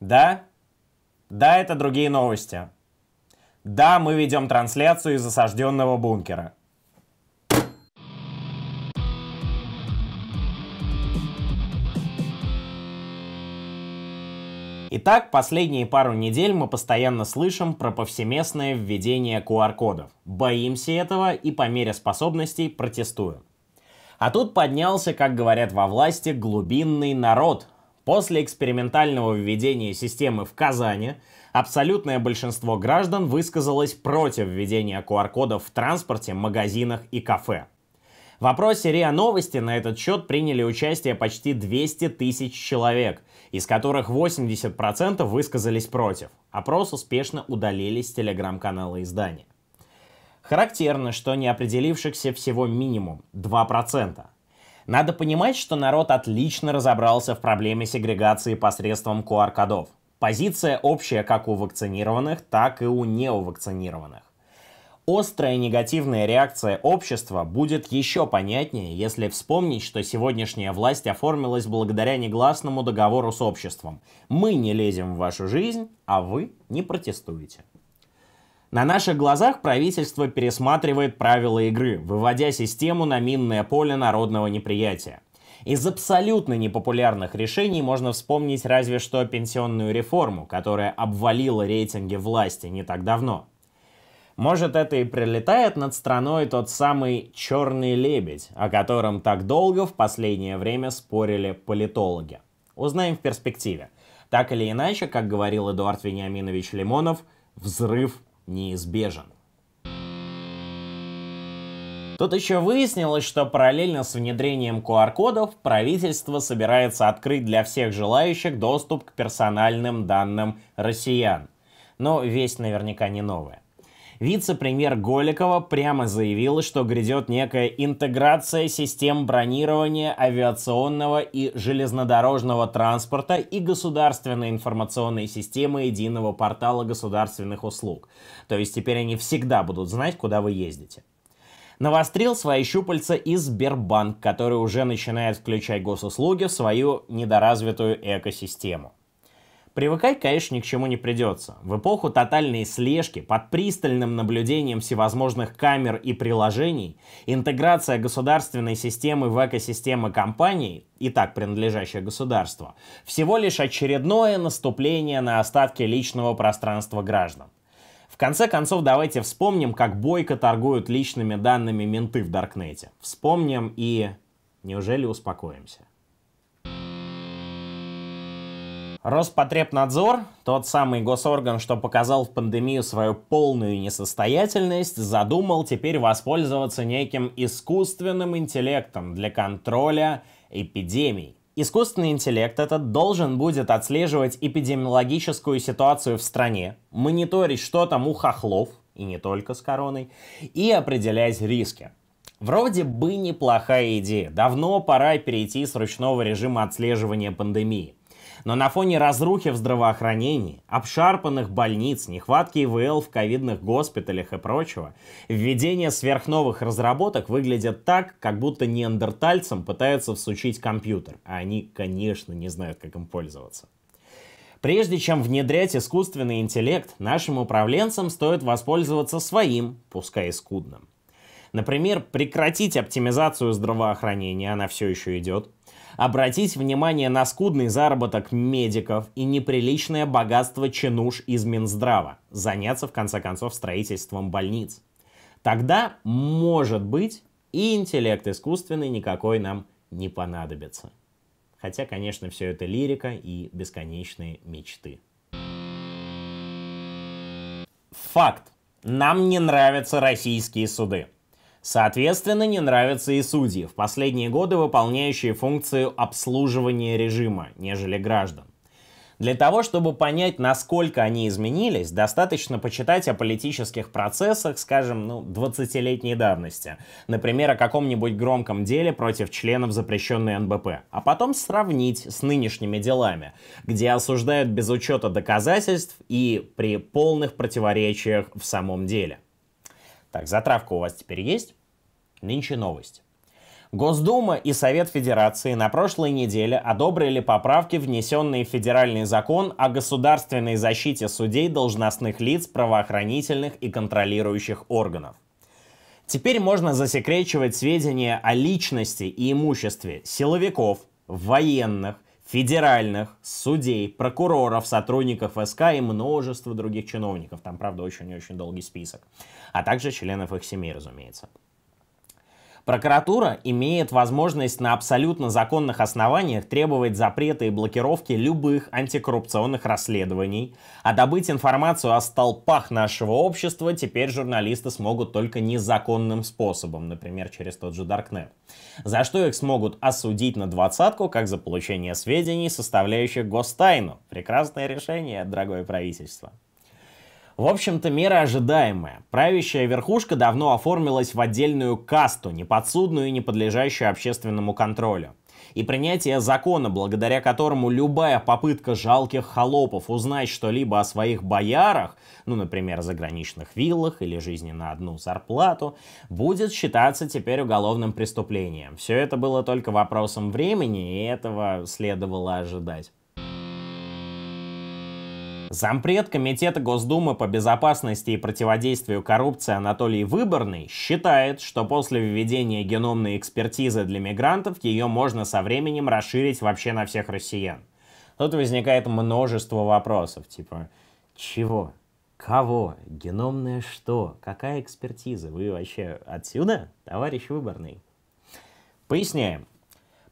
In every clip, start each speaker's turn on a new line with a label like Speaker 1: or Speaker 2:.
Speaker 1: Да? Да, это другие новости. Да, мы ведем трансляцию из осажденного бункера. Итак, последние пару недель мы постоянно слышим про повсеместное введение QR-кодов. Боимся этого и по мере способностей протестуем. А тут поднялся, как говорят во власти, глубинный народ, После экспериментального введения системы в Казани абсолютное большинство граждан высказалось против введения QR-кодов в транспорте, магазинах и кафе. В опросе РИА Новости на этот счет приняли участие почти 200 тысяч человек, из которых 80% высказались против. Опрос успешно удалили с телеграм-канала издания. Характерно, что неопределившихся всего минимум 2%. Надо понимать, что народ отлично разобрался в проблеме сегрегации посредством QR-кодов. Позиция общая как у вакцинированных, так и у неувакцинированных. Острая негативная реакция общества будет еще понятнее, если вспомнить, что сегодняшняя власть оформилась благодаря негласному договору с обществом. Мы не лезем в вашу жизнь, а вы не протестуете. На наших глазах правительство пересматривает правила игры, выводя систему на минное поле народного неприятия. Из абсолютно непопулярных решений можно вспомнить разве что пенсионную реформу, которая обвалила рейтинги власти не так давно. Может, это и прилетает над страной тот самый «черный лебедь», о котором так долго в последнее время спорили политологи. Узнаем в перспективе. Так или иначе, как говорил Эдуард Вениаминович Лимонов, взрыв неизбежен. Тут еще выяснилось, что параллельно с внедрением QR-кодов правительство собирается открыть для всех желающих доступ к персональным данным россиян. Но весь, наверняка не новая. Вице-премьер Голикова прямо заявил, что грядет некая интеграция систем бронирования авиационного и железнодорожного транспорта и государственной информационной системы единого портала государственных услуг. То есть теперь они всегда будут знать, куда вы ездите навострил свои щупальца и Сбербанк, который уже начинает включать госуслуги в свою недоразвитую экосистему. Привыкать, конечно, ни к чему не придется. В эпоху тотальной слежки, под пристальным наблюдением всевозможных камер и приложений, интеграция государственной системы в экосистемы компаний, и так принадлежащее государству, всего лишь очередное наступление на остатки личного пространства граждан. В конце концов, давайте вспомним, как бойко торгуют личными данными менты в Даркнете. Вспомним и... Неужели успокоимся? Роспотребнадзор, тот самый госорган, что показал в пандемию свою полную несостоятельность, задумал теперь воспользоваться неким искусственным интеллектом для контроля эпидемий. Искусственный интеллект этот должен будет отслеживать эпидемиологическую ситуацию в стране, мониторить, что там у хохлов, и не только с короной, и определять риски. Вроде бы неплохая идея, давно пора перейти с ручного режима отслеживания пандемии. Но на фоне разрухи в здравоохранении, обшарпанных больниц, нехватки ИВЛ в ковидных госпиталях и прочего, введение сверхновых разработок выглядит так, как будто неандертальцам пытаются всучить компьютер, а они, конечно, не знают, как им пользоваться. Прежде чем внедрять искусственный интеллект, нашим управленцам стоит воспользоваться своим, пускай и скудным. Например, прекратить оптимизацию здравоохранения, она все еще идет, Обратить внимание на скудный заработок медиков и неприличное богатство чинуш из Минздрава. Заняться, в конце концов, строительством больниц. Тогда, может быть, и интеллект искусственный никакой нам не понадобится. Хотя, конечно, все это лирика и бесконечные мечты. Факт. Нам не нравятся российские суды. Соответственно, не нравятся и судьи, в последние годы выполняющие функцию обслуживания режима, нежели граждан. Для того, чтобы понять, насколько они изменились, достаточно почитать о политических процессах, скажем, ну, 20-летней давности. Например, о каком-нибудь громком деле против членов запрещенной НБП. А потом сравнить с нынешними делами, где осуждают без учета доказательств и при полных противоречиях в самом деле. Так, затравка у вас теперь есть? Нынче новость. Госдума и Совет Федерации на прошлой неделе одобрили поправки, внесенные в федеральный закон о государственной защите судей, должностных лиц, правоохранительных и контролирующих органов. Теперь можно засекречивать сведения о личности и имуществе силовиков, военных, федеральных, судей, прокуроров, сотрудников СК и множество других чиновников. Там, правда, очень-очень долгий список. А также членов их семей, разумеется. Прокуратура имеет возможность на абсолютно законных основаниях требовать запрета и блокировки любых антикоррупционных расследований, а добыть информацию о столпах нашего общества теперь журналисты смогут только незаконным способом, например, через тот же Даркнет, за что их смогут осудить на двадцатку как за получение сведений, составляющих гостайну. Прекрасное решение, дорогое правительство. В общем-то, мера ожидаемая. Правящая верхушка давно оформилась в отдельную касту, неподсудную и не подлежащую общественному контролю. И принятие закона, благодаря которому любая попытка жалких холопов узнать что-либо о своих боярах, ну, например, заграничных виллах или жизни на одну зарплату, будет считаться теперь уголовным преступлением. Все это было только вопросом времени, и этого следовало ожидать. Зампред Комитета Госдумы по безопасности и противодействию коррупции Анатолий Выборный считает, что после введения геномной экспертизы для мигрантов ее можно со временем расширить вообще на всех россиян. Тут возникает множество вопросов, типа «Чего? Кого? Геномное что? Какая экспертиза? Вы вообще отсюда, товарищ Выборный?» Поясняем.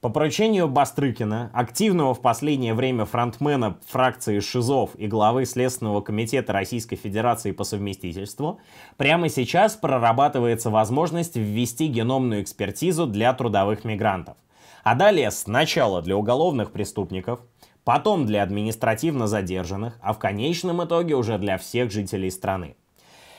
Speaker 1: По поручению Бастрыкина, активного в последнее время фронтмена фракции ШИЗОВ и главы Следственного комитета Российской Федерации по совместительству, прямо сейчас прорабатывается возможность ввести геномную экспертизу для трудовых мигрантов. А далее сначала для уголовных преступников, потом для административно задержанных, а в конечном итоге уже для всех жителей страны.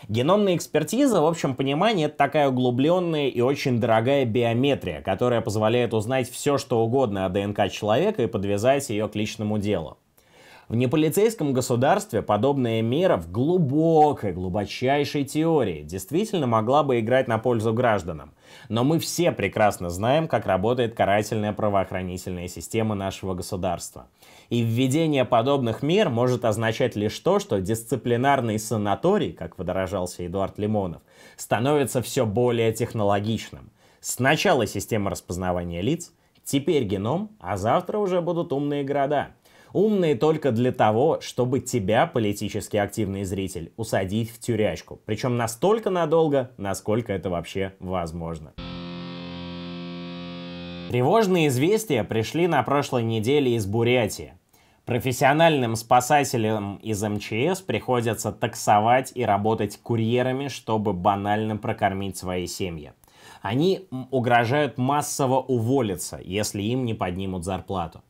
Speaker 1: Геномная экспертиза, в общем понимании, это такая углубленная и очень дорогая биометрия, которая позволяет узнать все, что угодно о ДНК человека и подвязать ее к личному делу. В неполицейском государстве подобная мера в глубокой, глубочайшей теории действительно могла бы играть на пользу гражданам. Но мы все прекрасно знаем, как работает карательная правоохранительная система нашего государства. И введение подобных мер может означать лишь то, что дисциплинарный санаторий, как выдорожался Эдуард Лимонов, становится все более технологичным. Сначала система распознавания лиц, теперь геном, а завтра уже будут умные города — Умные только для того, чтобы тебя, политически активный зритель, усадить в тюрячку. Причем настолько надолго, насколько это вообще возможно. Тревожные известия пришли на прошлой неделе из Бурятии. Профессиональным спасателям из МЧС приходится таксовать и работать курьерами, чтобы банально прокормить свои семьи. Они угрожают массово уволиться, если им не поднимут зарплату.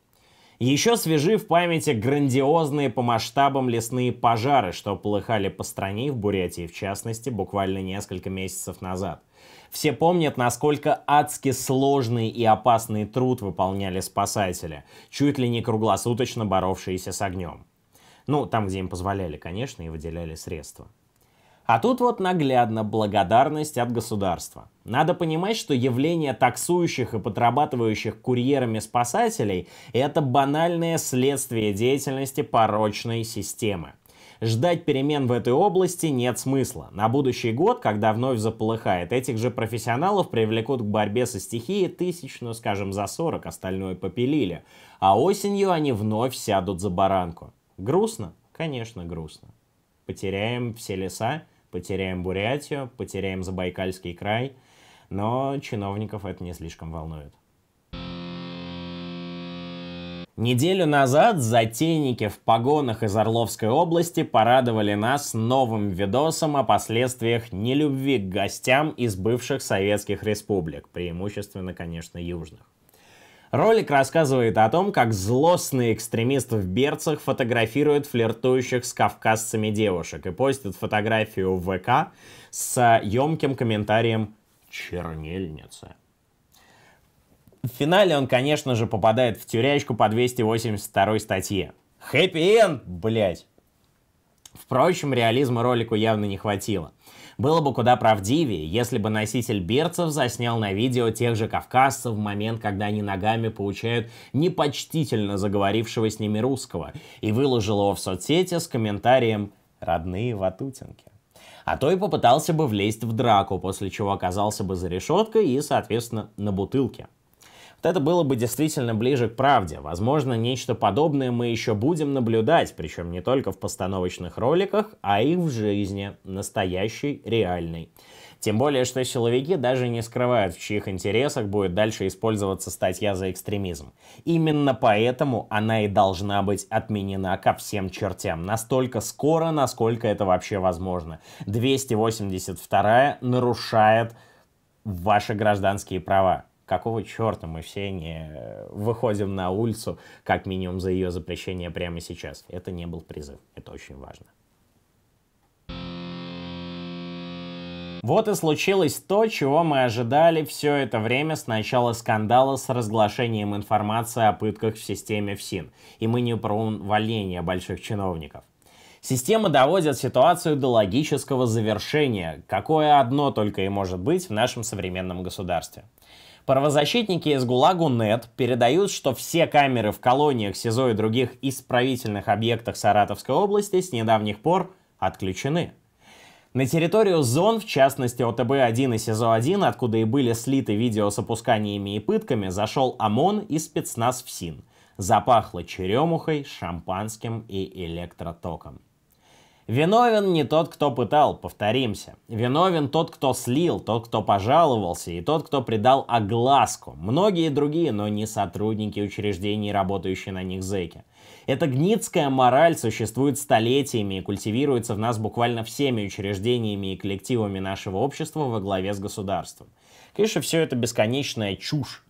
Speaker 1: Еще свежи в памяти грандиозные по масштабам лесные пожары, что полыхали по стране, в Бурятии в частности, буквально несколько месяцев назад. Все помнят, насколько адски сложный и опасный труд выполняли спасатели, чуть ли не круглосуточно боровшиеся с огнем. Ну, там, где им позволяли, конечно, и выделяли средства. А тут вот наглядно благодарность от государства. Надо понимать, что явление таксующих и подрабатывающих курьерами спасателей – это банальное следствие деятельности порочной системы. Ждать перемен в этой области нет смысла. На будущий год, когда вновь заполыхает, этих же профессионалов привлекут к борьбе со стихией тысяч, ну скажем, за 40, остальное попилили. А осенью они вновь сядут за баранку. Грустно? Конечно, грустно. Потеряем все леса, потеряем Бурятию, потеряем Забайкальский край, но чиновников это не слишком волнует. Неделю назад затейники в погонах из Орловской области порадовали нас новым видосом о последствиях нелюбви к гостям из бывших советских республик, преимущественно, конечно, южных. Ролик рассказывает о том, как злостные экстремисты в берцах фотографируют флиртующих с кавказцами девушек и постят фотографию в ВК с емким комментарием «чернельница». В финале он, конечно же, попадает в тюрячку по 282 статье. Хэппи-энд, блядь! Впрочем, реализма ролику явно не хватило. Было бы куда правдивее, если бы носитель берцев заснял на видео тех же кавказцев в момент, когда они ногами получают непочтительно заговорившего с ними русского, и выложил его в соцсети с комментарием «Родные ватутинки» а то и попытался бы влезть в драку, после чего оказался бы за решеткой и, соответственно, на бутылке. То это было бы действительно ближе к правде. Возможно, нечто подобное мы еще будем наблюдать, причем не только в постановочных роликах, а и в жизни, настоящей, реальной. Тем более, что силовики даже не скрывают, в чьих интересах будет дальше использоваться статья за экстремизм. Именно поэтому она и должна быть отменена ко всем чертям. Настолько скоро, насколько это вообще возможно. 282 нарушает ваши гражданские права какого черта мы все не э, выходим на улицу, как минимум за ее запрещение прямо сейчас. Это не был призыв, это очень важно. Вот и случилось то, чего мы ожидали все это время с начала скандала с разглашением информации о пытках в системе ФСИН. И мы не про увольнение больших чиновников. Система доводит ситуацию до логического завершения, какое одно только и может быть в нашем современном государстве. Правозащитники из ГУЛАГу.нет передают, что все камеры в колониях, СИЗО и других исправительных объектах Саратовской области с недавних пор отключены. На территорию зон, в частности ОТБ-1 и СИЗО-1, откуда и были слиты видео с опусканиями и пытками, зашел ОМОН и спецназ ФСИН. Запахло черемухой, шампанским и электротоком. Виновен не тот, кто пытал, повторимся. Виновен тот, кто слил, тот, кто пожаловался и тот, кто придал огласку. Многие другие, но не сотрудники учреждений, работающие на них зэки. Эта гницкая мораль существует столетиями и культивируется в нас буквально всеми учреждениями и коллективами нашего общества во главе с государством. Конечно, все это бесконечная чушь,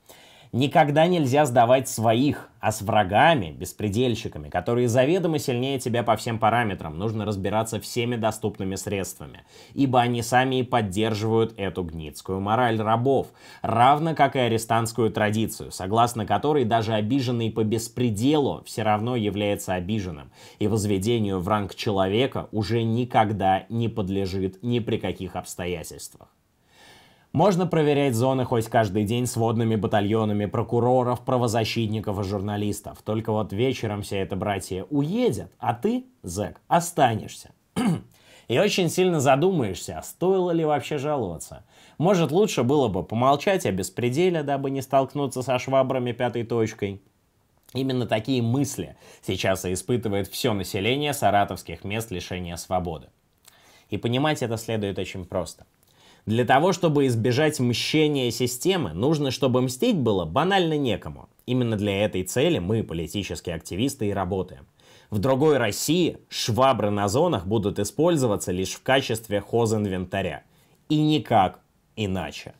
Speaker 1: Никогда нельзя сдавать своих, а с врагами, беспредельщиками, которые заведомо сильнее тебя по всем параметрам, нужно разбираться всеми доступными средствами, ибо они сами и поддерживают эту гнидскую мораль рабов, равно как и арестантскую традицию, согласно которой даже обиженный по беспределу все равно является обиженным, и возведению в ранг человека уже никогда не подлежит ни при каких обстоятельствах. Можно проверять зоны хоть каждый день с водными батальонами прокуроров, правозащитников и журналистов. Только вот вечером все это братья уедет, а ты, зэк, останешься. И очень сильно задумаешься, а стоило ли вообще жаловаться. Может, лучше было бы помолчать о беспределе, дабы не столкнуться со швабрами пятой точкой. Именно такие мысли сейчас и испытывает все население саратовских мест лишения свободы. И понимать это следует очень просто – для того, чтобы избежать мщения системы, нужно, чтобы мстить было банально некому. Именно для этой цели мы, политические активисты, и работаем. В другой России швабры на зонах будут использоваться лишь в качестве хозинвентаря. И никак иначе.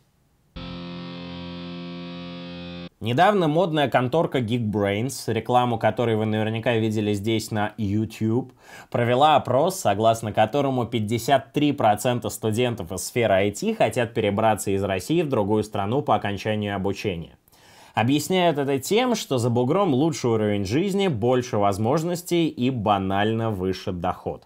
Speaker 1: Недавно модная конторка Geekbrains, рекламу которой вы наверняка видели здесь на YouTube, провела опрос, согласно которому 53% студентов из сферы IT хотят перебраться из России в другую страну по окончанию обучения. Объясняют это тем, что за бугром лучший уровень жизни, больше возможностей и банально выше доход.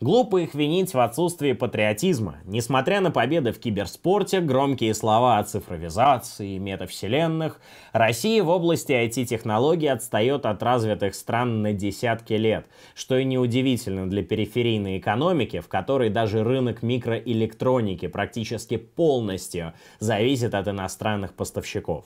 Speaker 1: Глупо их винить в отсутствии патриотизма. Несмотря на победы в киберспорте, громкие слова о цифровизации и метавселенных, Россия в области IT-технологий отстает от развитых стран на десятки лет, что и неудивительно для периферийной экономики, в которой даже рынок микроэлектроники практически полностью зависит от иностранных поставщиков.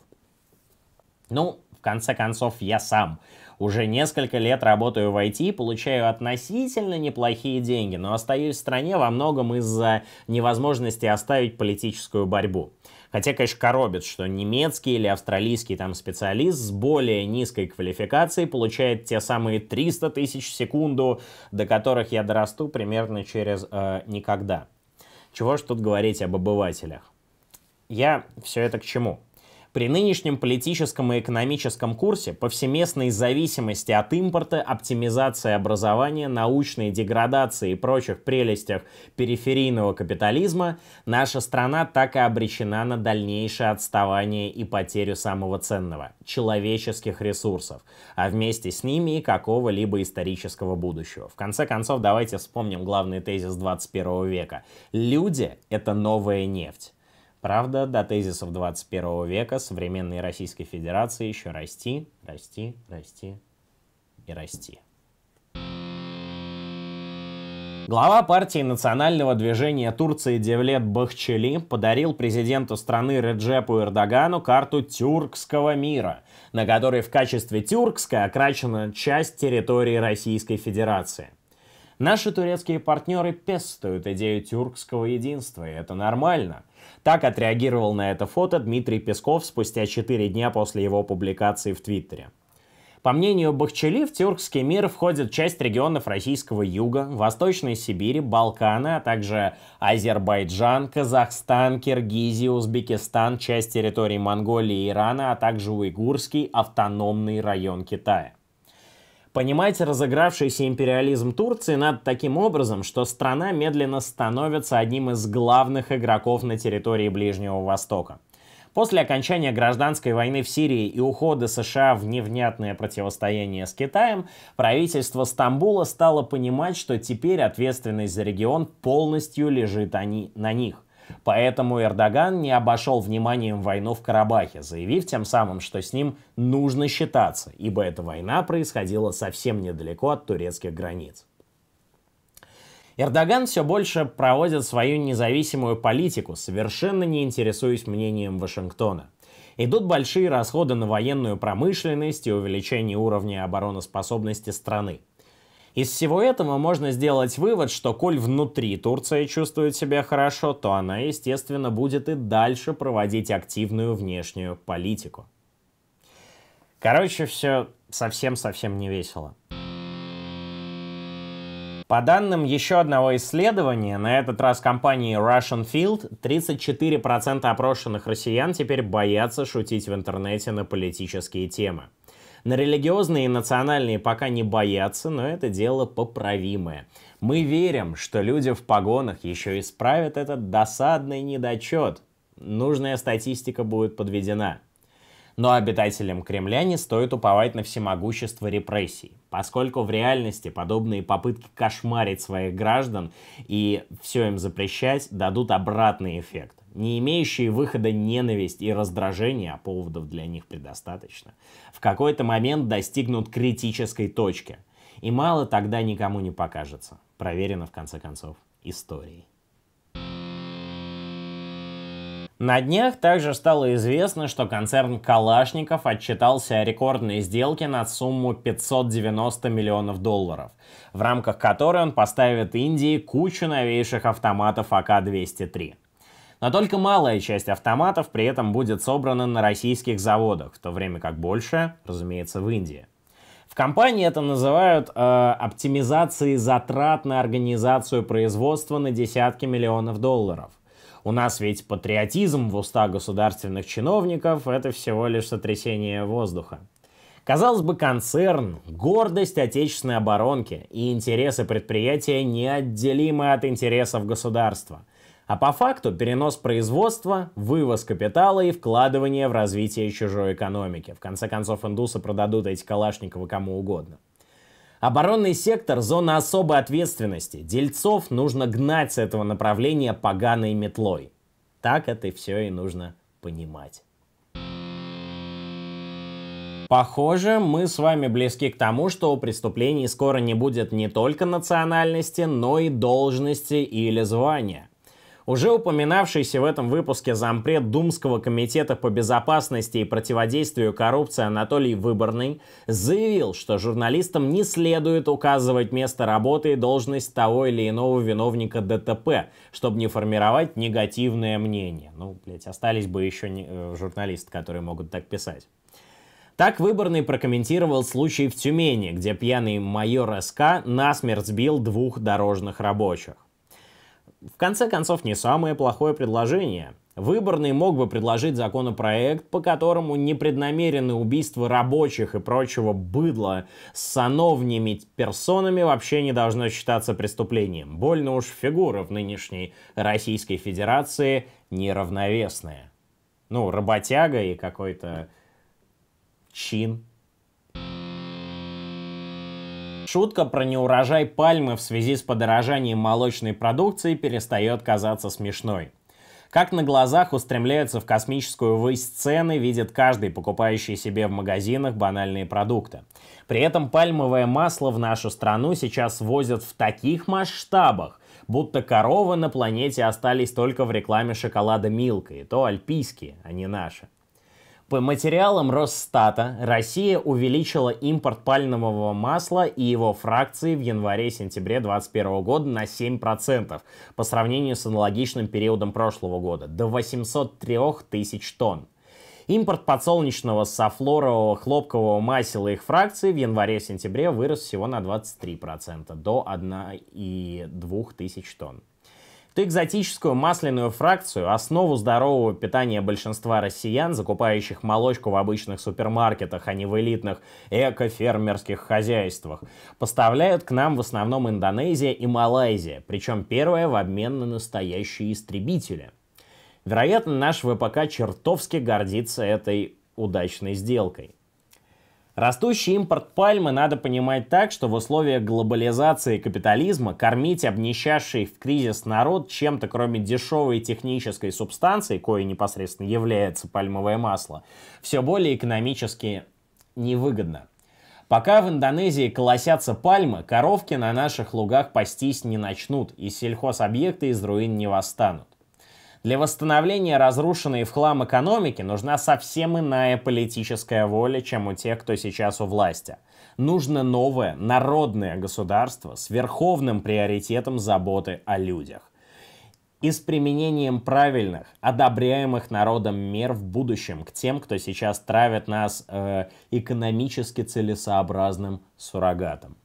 Speaker 1: Ну, в конце концов, я сам – уже несколько лет работаю в IT, получаю относительно неплохие деньги, но остаюсь в стране во многом из-за невозможности оставить политическую борьбу. Хотя, конечно, коробит, что немецкий или австралийский там специалист с более низкой квалификацией получает те самые 300 тысяч в секунду, до которых я дорасту примерно через э, никогда. Чего ж тут говорить об обывателях? Я все это к чему? При нынешнем политическом и экономическом курсе повсеместной зависимости от импорта, оптимизации образования, научной деградации и прочих прелестях периферийного капитализма наша страна так и обречена на дальнейшее отставание и потерю самого ценного – человеческих ресурсов, а вместе с ними и какого-либо исторического будущего. В конце концов, давайте вспомним главный тезис 21 века. Люди — это новая нефть. Правда, до тезисов 21 века современной Российской Федерации еще расти, расти, расти и расти. Глава партии национального движения Турции Девлет Бахчели подарил президенту страны Реджепу Эрдогану карту тюркского мира, на которой в качестве тюркской окрачена часть территории Российской Федерации. Наши турецкие партнеры пестуют идею тюркского единства, и это нормально. Так отреагировал на это фото Дмитрий Песков спустя 4 дня после его публикации в Твиттере. По мнению Бахчели, в тюркский мир входит часть регионов российского юга, Восточной Сибири, Балканы, а также Азербайджан, Казахстан, Киргизия, Узбекистан, часть территории Монголии и Ирана, а также Уйгурский автономный район Китая. Понимать разыгравшийся империализм Турции надо таким образом, что страна медленно становится одним из главных игроков на территории Ближнего Востока. После окончания гражданской войны в Сирии и ухода США в невнятное противостояние с Китаем, правительство Стамбула стало понимать, что теперь ответственность за регион полностью лежит они, на них. Поэтому Эрдоган не обошел вниманием войну в Карабахе, заявив тем самым, что с ним нужно считаться, ибо эта война происходила совсем недалеко от турецких границ. Эрдоган все больше проводит свою независимую политику, совершенно не интересуясь мнением Вашингтона. Идут большие расходы на военную промышленность и увеличение уровня обороноспособности страны. Из всего этого можно сделать вывод, что коль внутри Турция чувствует себя хорошо, то она, естественно, будет и дальше проводить активную внешнюю политику. Короче, все совсем-совсем не весело. По данным еще одного исследования, на этот раз компании Russian Field, 34% опрошенных россиян теперь боятся шутить в интернете на политические темы. На религиозные и национальные пока не боятся, но это дело поправимое. Мы верим, что люди в погонах еще исправят этот досадный недочет. Нужная статистика будет подведена. Но обитателям Кремля не стоит уповать на всемогущество репрессий, поскольку в реальности подобные попытки кошмарить своих граждан и все им запрещать дадут обратный эффект не имеющие выхода ненависть и раздражение, а поводов для них предостаточно, в какой-то момент достигнут критической точки. И мало тогда никому не покажется. Проверено, в конце концов, историей. На днях также стало известно, что концерн Калашников отчитался о рекордной сделке на сумму 590 миллионов долларов, в рамках которой он поставит Индии кучу новейших автоматов АК-203. Но только малая часть автоматов при этом будет собрана на российских заводах, в то время как большая, разумеется, в Индии. В компании это называют э, оптимизацией затрат на организацию производства на десятки миллионов долларов. У нас ведь патриотизм в уста государственных чиновников – это всего лишь сотрясение воздуха. Казалось бы, концерн, гордость отечественной оборонки и интересы предприятия неотделимы от интересов государства – а по факту перенос производства, вывоз капитала и вкладывание в развитие чужой экономики. В конце концов, индусы продадут эти Калашниковы кому угодно. Оборонный сектор – зона особой ответственности. Дельцов нужно гнать с этого направления поганой метлой. Так это все и нужно понимать. Похоже, мы с вами близки к тому, что у преступлений скоро не будет не только национальности, но и должности или звания. Уже упоминавшийся в этом выпуске зампред Думского комитета по безопасности и противодействию коррупции Анатолий Выборный заявил, что журналистам не следует указывать место работы и должность того или иного виновника ДТП, чтобы не формировать негативное мнение. Ну, блядь, остались бы еще не, э, журналисты, которые могут так писать. Так Выборный прокомментировал случай в Тюмени, где пьяный майор СК насмерть сбил двух дорожных рабочих. В конце концов, не самое плохое предложение. Выборный мог бы предложить законопроект, по которому непреднамеренные убийства рабочих и прочего быдла с сановними персонами вообще не должно считаться преступлением. Больно уж фигура в нынешней Российской Федерации неравновесная. Ну, работяга и какой-то чин Шутка про неурожай пальмы в связи с подорожанием молочной продукции перестает казаться смешной. Как на глазах устремляются в космическую высь цены, видит каждый, покупающий себе в магазинах банальные продукты. При этом пальмовое масло в нашу страну сейчас возят в таких масштабах, будто коровы на планете остались только в рекламе шоколада Милка, и то альпийские, а не наши. По материалам Росстата Россия увеличила импорт пальмового масла и его фракции в январе-сентябре 2021 года на 7% по сравнению с аналогичным периодом прошлого года до 803 тысяч тонн. Импорт подсолнечного, софлорового, хлопкового масел и их фракций в январе-сентябре вырос всего на 23% до 1,2 тысяч тонн. Эту экзотическую масляную фракцию, основу здорового питания большинства россиян, закупающих молочку в обычных супермаркетах, а не в элитных экофермерских хозяйствах, поставляют к нам в основном Индонезия и Малайзия, причем первая в обмен на настоящие истребители. Вероятно, наш ВПК чертовски гордится этой удачной сделкой. Растущий импорт пальмы надо понимать так, что в условиях глобализации капитализма кормить обнищавший в кризис народ чем-то кроме дешевой технической субстанции, кое непосредственно является пальмовое масло, все более экономически невыгодно. Пока в Индонезии колосятся пальмы, коровки на наших лугах пастись не начнут, и сельхозобъекты из руин не восстанут. Для восстановления разрушенной в хлам экономики нужна совсем иная политическая воля, чем у тех, кто сейчас у власти. Нужно новое, народное государство с верховным приоритетом заботы о людях и с применением правильных, одобряемых народом мер в будущем к тем, кто сейчас травит нас э, экономически целесообразным суррогатом.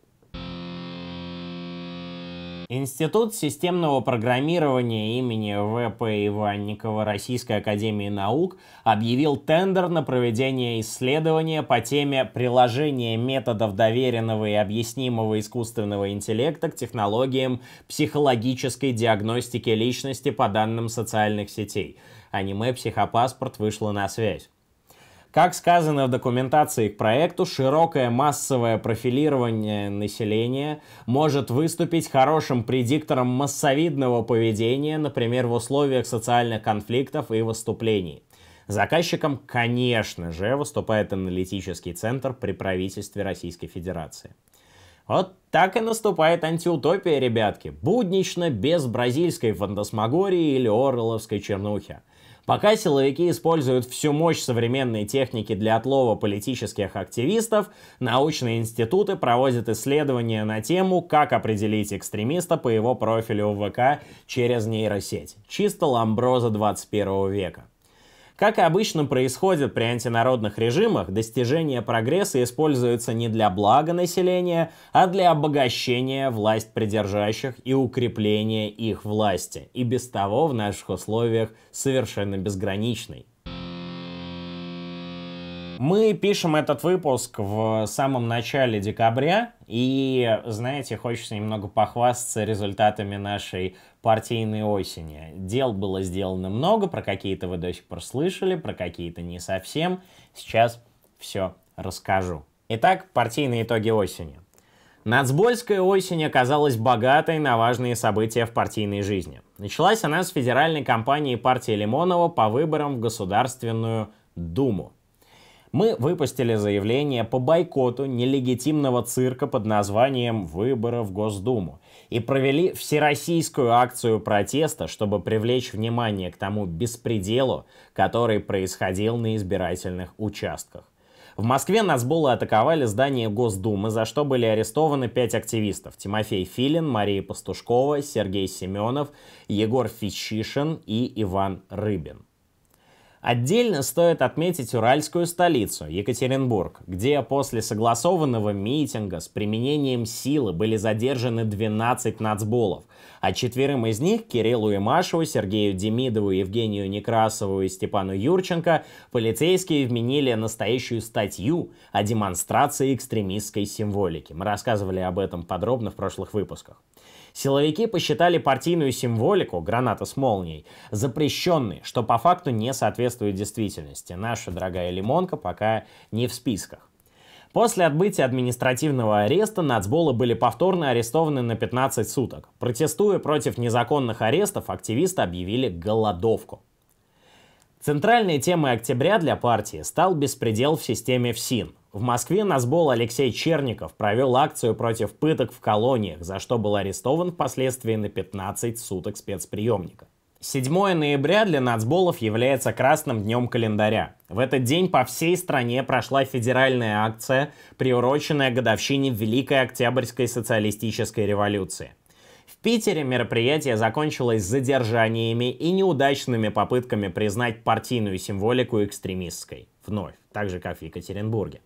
Speaker 1: Институт системного программирования имени В.П. Иванникова Российской Академии Наук объявил тендер на проведение исследования по теме приложения методов доверенного и объяснимого искусственного интеллекта к технологиям психологической диагностики личности по данным социальных сетей. Аниме «Психопаспорт» вышло на связь. Как сказано в документации к проекту, широкое массовое профилирование населения может выступить хорошим предиктором массовидного поведения, например, в условиях социальных конфликтов и выступлений. Заказчиком, конечно же, выступает аналитический центр при правительстве Российской Федерации. Вот так и наступает антиутопия, ребятки. Буднично, без бразильской фантасмагории или орловской чернухи. Пока силовики используют всю мощь современной техники для отлова политических активистов, научные институты проводят исследования на тему, как определить экстремиста по его профилю в ВК через нейросеть. Чисто ламброза 21 века. Как и обычно происходит при антинародных режимах, достижение прогресса используется не для блага населения, а для обогащения власть придержащих и укрепления их власти, и без того в наших условиях совершенно безграничной. Мы пишем этот выпуск в самом начале декабря, и, знаете, хочется немного похвастаться результатами нашей партийной осени. Дел было сделано много, про какие-то вы до сих пор слышали, про какие-то не совсем. Сейчас все расскажу. Итак, партийные итоги осени. Нацбольская осень оказалась богатой на важные события в партийной жизни. Началась она с федеральной кампании партии Лимонова по выборам в Государственную Думу мы выпустили заявление по бойкоту нелегитимного цирка под названием «Выборы в Госдуму» и провели всероссийскую акцию протеста, чтобы привлечь внимание к тому беспределу, который происходил на избирательных участках. В Москве нас нацболы атаковали здание Госдумы, за что были арестованы пять активистов. Тимофей Филин, Мария Пастушкова, Сергей Семенов, Егор Фичишин и Иван Рыбин. Отдельно стоит отметить уральскую столицу, Екатеринбург, где после согласованного митинга с применением силы были задержаны 12 нацболов, а четверым из них Кириллу Имашеву, Сергею Демидову, Евгению Некрасову и Степану Юрченко полицейские вменили настоящую статью о демонстрации экстремистской символики. Мы рассказывали об этом подробно в прошлых выпусках. Силовики посчитали партийную символику, граната с молнией, запрещенной, что по факту не соответствует действительности. Наша дорогая лимонка пока не в списках. После отбытия административного ареста нацболы были повторно арестованы на 15 суток. Протестуя против незаконных арестов, активисты объявили голодовку. Центральной темой октября для партии стал беспредел в системе ФСИН. В Москве Назбол Алексей Черников провел акцию против пыток в колониях, за что был арестован впоследствии на 15 суток спецприемника. 7 ноября для нацболов является красным днем календаря. В этот день по всей стране прошла федеральная акция, приуроченная годовщине Великой Октябрьской социалистической революции. В Питере мероприятие закончилось задержаниями и неудачными попытками признать партийную символику экстремистской. Вновь, так же как в Екатеринбурге.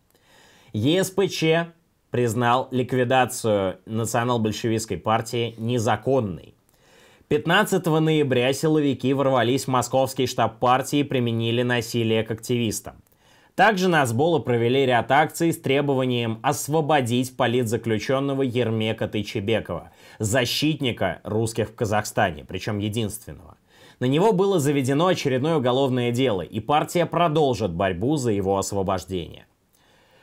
Speaker 1: ЕСПЧ признал ликвидацию национал-большевистской партии незаконной. 15 ноября силовики ворвались в московский штаб партии и применили насилие к активистам. Также на сболы провели ряд акций с требованием освободить политзаключенного Ермека Тычебекова, защитника русских в Казахстане, причем единственного. На него было заведено очередное уголовное дело, и партия продолжит борьбу за его освобождение.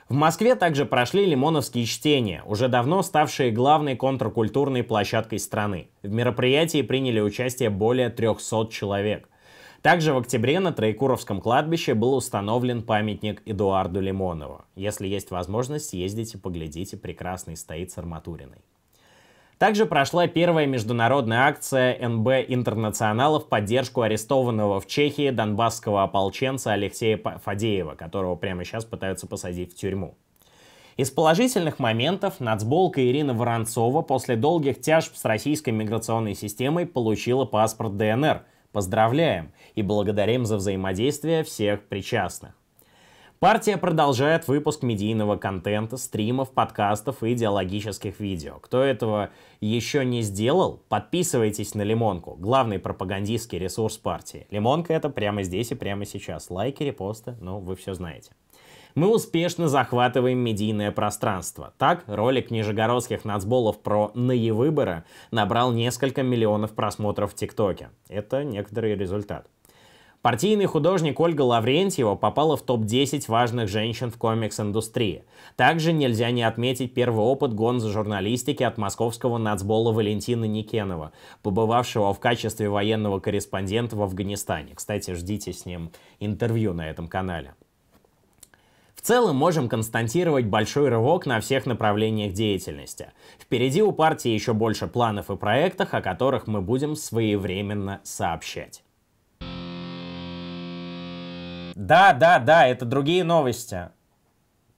Speaker 1: В Москве также прошли лимоновские чтения, уже давно ставшие главной контркультурной площадкой страны. В мероприятии приняли участие более 300 человек. Также в октябре на Троекуровском кладбище был установлен памятник Эдуарду Лимонову. Если есть возможность, съездите, поглядите, прекрасный стоит с арматуриной. Также прошла первая международная акция НБ «Интернационала» в поддержку арестованного в Чехии донбасского ополченца Алексея Фадеева, которого прямо сейчас пытаются посадить в тюрьму. Из положительных моментов нацболка Ирина Воронцова после долгих тяжб с российской миграционной системой получила паспорт ДНР. Поздравляем и благодарим за взаимодействие всех причастных. Партия продолжает выпуск медийного контента, стримов, подкастов и идеологических видео. Кто этого еще не сделал, подписывайтесь на Лимонку, главный пропагандистский ресурс партии. Лимонка это прямо здесь и прямо сейчас. Лайки, репосты, ну вы все знаете. Мы успешно захватываем медийное пространство. Так, ролик нижегородских нацболов про наевыборы набрал несколько миллионов просмотров в ТикТоке. Это некоторый результат. Партийный художник Ольга Лаврентьева попала в топ-10 важных женщин в комикс-индустрии. Также нельзя не отметить первый опыт гонза журналистики от московского нацбола Валентина Никенова, побывавшего в качестве военного корреспондента в Афганистане. Кстати, ждите с ним интервью на этом канале. В целом можем констатировать большой рывок на всех направлениях деятельности. Впереди у партии еще больше планов и проектов, о которых мы будем своевременно сообщать. Да, да, да, это другие новости.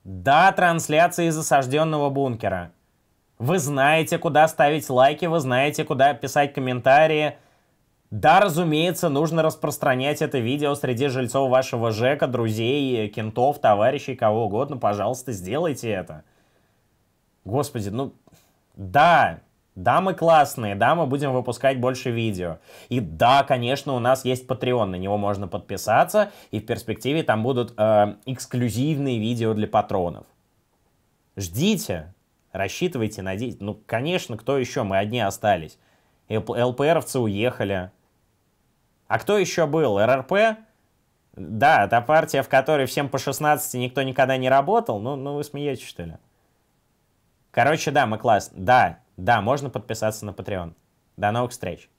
Speaker 1: Да, трансляция из осажденного бункера. Вы знаете, куда ставить лайки, вы знаете, куда писать комментарии. Да, разумеется, нужно распространять это видео среди жильцов вашего ЖЭКа, друзей, кентов, товарищей, кого угодно. Пожалуйста, сделайте это. Господи, ну... Да, да, мы классные, да, мы будем выпускать больше видео. И да, конечно, у нас есть Patreon, на него можно подписаться, и в перспективе там будут э, эксклюзивные видео для патронов. Ждите, рассчитывайте, надеюсь. Ну, конечно, кто еще? Мы одни остались. ЛПРовцы уехали. А кто еще был? РРП? Да, та партия, в которой всем по 16 никто никогда не работал. Ну, ну вы смеетесь, что ли? Короче, да, мы класс. Да, да, можно подписаться на Patreon. До новых встреч!